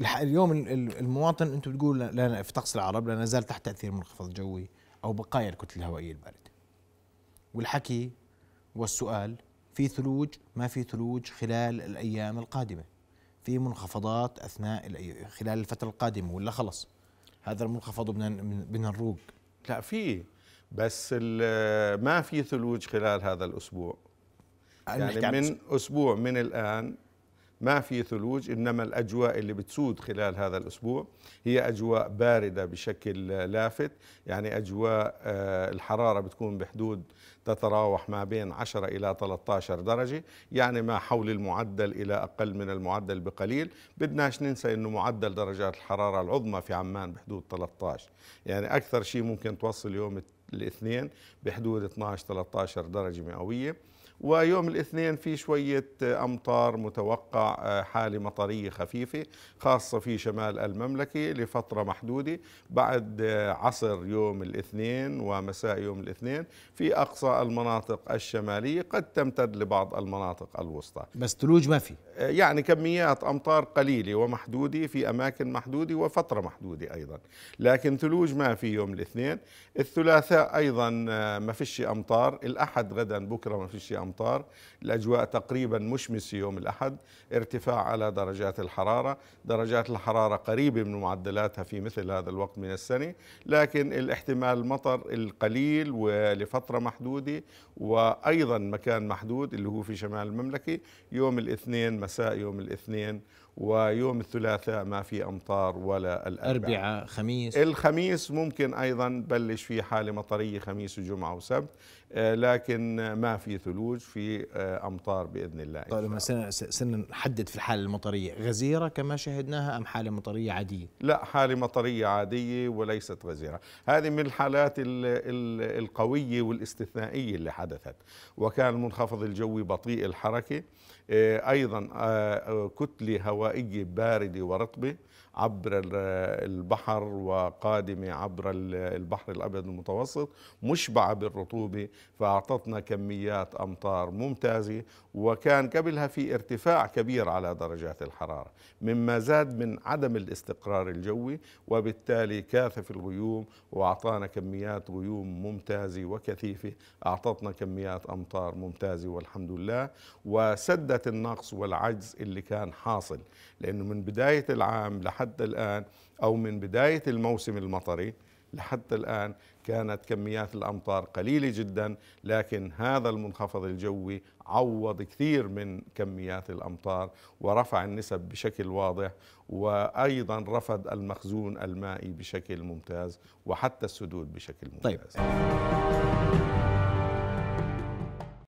اليوم المواطن انتم بتقول لا في طقس العرب لا نزال تحت تاثير منخفض جوي او بقايا الكتله الهوائيه البارده. والحكي والسؤال في ثلوج ما في ثلوج خلال الايام القادمه. في منخفضات اثناء خلال الفتره القادمه ولا خلص هذا المنخفض بدنا بدنا نروق لا في بس ما في ثلوج خلال هذا الاسبوع يعني من اسبوع من الان ما في ثلوج إنما الأجواء اللي بتسود خلال هذا الأسبوع هي أجواء باردة بشكل لافت يعني أجواء آه، الحرارة بتكون بحدود تتراوح ما بين 10 إلى 13 درجة يعني ما حول المعدل إلى أقل من المعدل بقليل بدناش ننسى أنه معدل درجات الحرارة العظمى في عمان بحدود 13 يعني أكثر شيء ممكن توصل يوم الاثنين بحدود 12 13 درجة مئوية ويوم الاثنين في شوية آه، أمطار متوقع آه، حالة مطرية خفيفة خاصة في شمال المملكة لفترة محدودة بعد آه، عصر يوم الاثنين ومساء يوم الاثنين في أقصى المناطق الشمالية قد تمتد لبعض المناطق الوسطى بس ثلوج ما في يعني كميات أمطار قليلة ومحدودة في أماكن محدودة وفترة محدودة أيضا لكن ثلوج ما في يوم الاثنين الثلاثاء أيضا ما فيش أمطار الأحد غدا بكرة ما فيش أمطار الأمطار الأجواء تقريبا مشمسة يوم الأحد ارتفاع على درجات الحرارة درجات الحرارة قريبة من معدلاتها في مثل هذا الوقت من السنة لكن الاحتمال المطر القليل ولفترة محدودة وأيضا مكان محدود اللي هو في شمال المملكة يوم الاثنين مساء يوم الاثنين ويوم الثلاثاء ما في امطار ولا الاربعاء خميس الخميس ممكن ايضا بلش في حاله مطريه خميس وجمعه وسبت آه، لكن ما في ثلوج في آه، امطار باذن الله طالما صرنا نحدد في الحاله المطريه غزيره كما شهدناها ام حاله مطريه عاديه لا حاله مطريه عاديه وليست غزيره هذه من الحالات القويه والاستثنائيه اللي حدثت وكان المنخفض الجوي بطيء الحركه آه، ايضا كتله هوائيه هوائية باردة ورطبة عبر البحر وقادمة عبر البحر الأبيض المتوسط مشبعة بالرطوبة فأعطتنا كميات أمطار ممتازة وكان قبلها في ارتفاع كبير على درجات الحرارة مما زاد من عدم الاستقرار الجوي وبالتالي كاثف الغيوم وأعطانا كميات غيوم ممتازة وكثيفة أعطتنا كميات أمطار ممتازة والحمد لله وسدت النقص والعجز اللي كان حاصل لأنه من بداية العام لحد الآن أو من بداية الموسم المطري لحد الآن كانت كميات الأمطار قليلة جدا لكن هذا المنخفض الجوي عوض كثير من كميات الأمطار ورفع النسب بشكل واضح وأيضا رفض المخزون المائي بشكل ممتاز وحتى السدود بشكل طيب. ممتاز طيب.